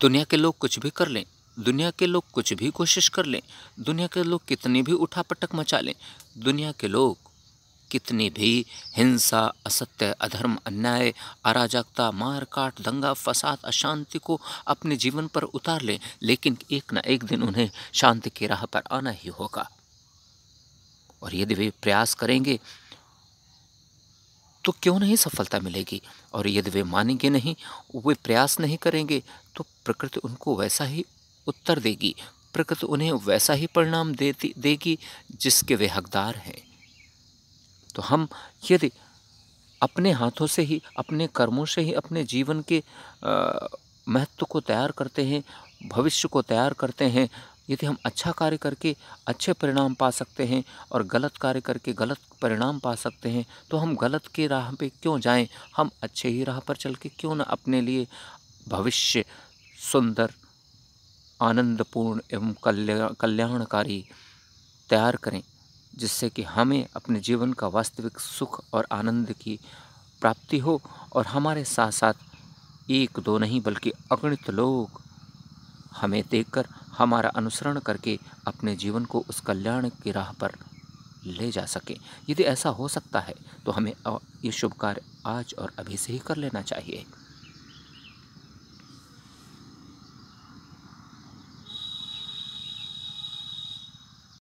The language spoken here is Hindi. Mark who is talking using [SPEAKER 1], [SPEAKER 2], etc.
[SPEAKER 1] दुनिया के लोग कुछ भी कर लें दुनिया के लोग कुछ भी कोशिश कर लें दुनिया के लोग कितनी भी उठापटक मचा लें दुनिया के लोग कितनी भी हिंसा असत्य अधर्म अन्याय अराजकता मार काट दंगा फसाद अशांति को अपने जीवन पर उतार लें लेकिन एक ना एक दिन उन्हें शांति की राह पर आना ही होगा और यदि वे प्रयास करेंगे तो क्यों नहीं सफलता मिलेगी और यदि वे मानेंगे नहीं वे प्रयास नहीं करेंगे तो प्रकृति उनको वैसा ही उत्तर देगी प्रकृति उन्हें वैसा ही परिणाम देती देगी जिसके वे हकदार हैं तो हम यदि अपने हाथों से ही अपने कर्मों से ही अपने जीवन के महत्व को तैयार करते हैं भविष्य को तैयार करते हैं यदि हम अच्छा कार्य करके अच्छे परिणाम पा सकते हैं और गलत कार्य करके गलत परिणाम पा सकते हैं तो हम गलत के राह पे क्यों जाएं हम अच्छे ही राह पर चल के क्यों ना अपने लिए भविष्य सुंदर आनंदपूर्ण एवं कल्याण कल्याणकारी तैयार करें जिससे कि हमें अपने जीवन का वास्तविक सुख और आनंद की प्राप्ति हो और हमारे साथ साथ एक दो नहीं बल्कि अगणित लोग हमें देखकर हमारा अनुसरण करके अपने जीवन को उस कल्याण की राह पर ले जा सके यदि ऐसा हो सकता है तो हमें ये शुभ कार्य आज और अभी से ही कर लेना चाहिए